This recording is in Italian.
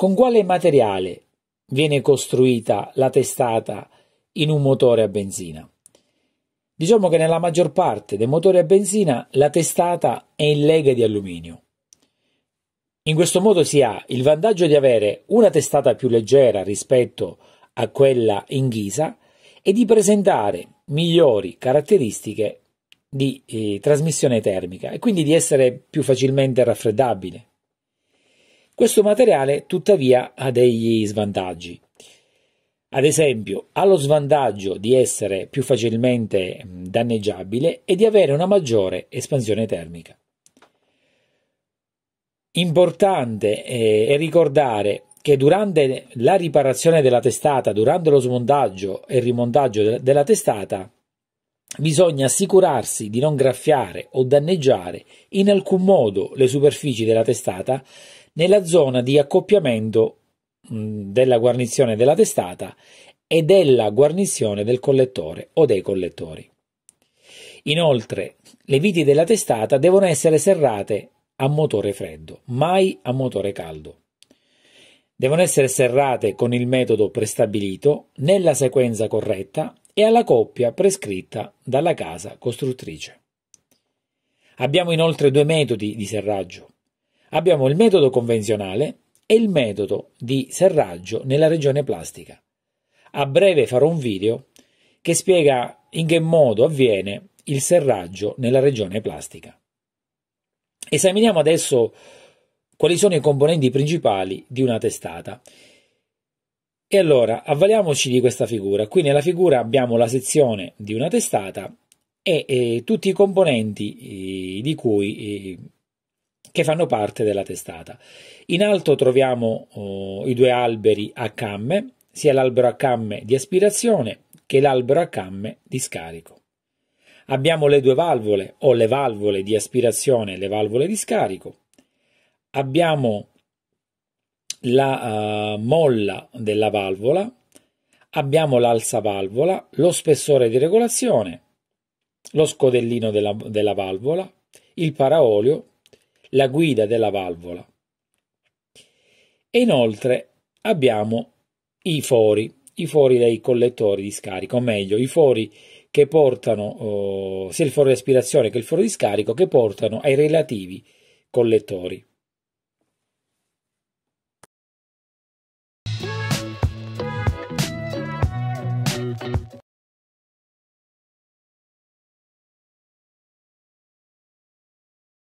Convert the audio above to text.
Con quale materiale viene costruita la testata in un motore a benzina? Diciamo che nella maggior parte dei motori a benzina la testata è in lega di alluminio. In questo modo si ha il vantaggio di avere una testata più leggera rispetto a quella in ghisa e di presentare migliori caratteristiche di eh, trasmissione termica e quindi di essere più facilmente raffreddabile. Questo materiale tuttavia ha degli svantaggi. Ad esempio, ha lo svantaggio di essere più facilmente mm, danneggiabile e di avere una maggiore espansione termica. Importante eh, è ricordare che durante la riparazione della testata, durante lo smontaggio e il rimontaggio della testata, bisogna assicurarsi di non graffiare o danneggiare in alcun modo le superfici della testata nella zona di accoppiamento della guarnizione della testata e della guarnizione del collettore o dei collettori. Inoltre, le viti della testata devono essere serrate a motore freddo, mai a motore caldo. Devono essere serrate con il metodo prestabilito, nella sequenza corretta e alla coppia prescritta dalla casa costruttrice. Abbiamo inoltre due metodi di serraggio. Abbiamo il metodo convenzionale e il metodo di serraggio nella regione plastica. A breve farò un video che spiega in che modo avviene il serraggio nella regione plastica. Esaminiamo adesso quali sono i componenti principali di una testata. E allora, avvaliamoci di questa figura. Qui nella figura abbiamo la sezione di una testata e eh, tutti i componenti eh, di cui eh, che fanno parte della testata. In alto troviamo oh, i due alberi a camme, sia l'albero a camme di aspirazione che l'albero a camme di scarico. Abbiamo le due valvole o le valvole di aspirazione e le valvole di scarico. Abbiamo la uh, molla della valvola, abbiamo l'alzavalvola, lo spessore di regolazione, lo scodellino della, della valvola, il paraolio la guida della valvola. E inoltre abbiamo i fori, i fori dei collettori di scarico, o meglio, i fori che portano eh, sia il foro di aspirazione che il foro di scarico che portano ai relativi collettori.